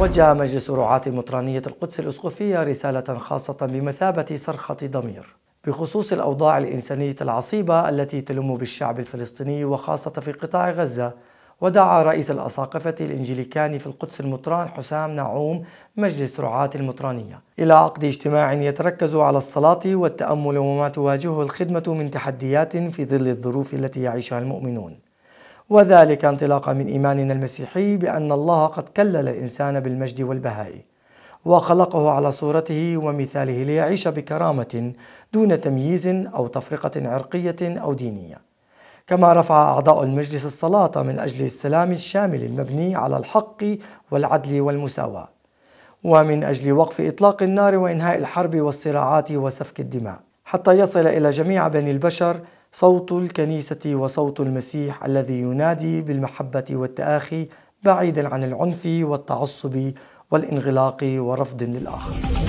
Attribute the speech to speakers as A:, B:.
A: وجه مجلس رعاة مطرانية القدس الأسقفية رسالة خاصة بمثابة صرخة ضمير بخصوص الأوضاع الإنسانية العصيبة التي تلم بالشعب الفلسطيني وخاصة في قطاع غزة ودعا رئيس الأساقفة الإنجليكان في القدس المطران حسام نعوم مجلس رعاة المطرانية إلى عقد اجتماع يتركز على الصلاة والتأمل وما تواجهه الخدمة من تحديات في ظل الظروف التي يعيشها المؤمنون وذلك انطلاقا من إيماننا المسيحي بأن الله قد كلل الإنسان بالمجد والبهاء وخلقه على صورته ومثاله ليعيش بكرامة دون تمييز أو تفرقة عرقية أو دينية كما رفع أعضاء المجلس الصلاة من أجل السلام الشامل المبني على الحق والعدل والمساواة ومن أجل وقف إطلاق النار وإنهاء الحرب والصراعات وسفك الدماء حتى يصل إلى جميع بني البشر صوت الكنيسة وصوت المسيح الذي ينادي بالمحبة والتآخي بعيدا عن العنف والتعصب والانغلاق ورفض للآخر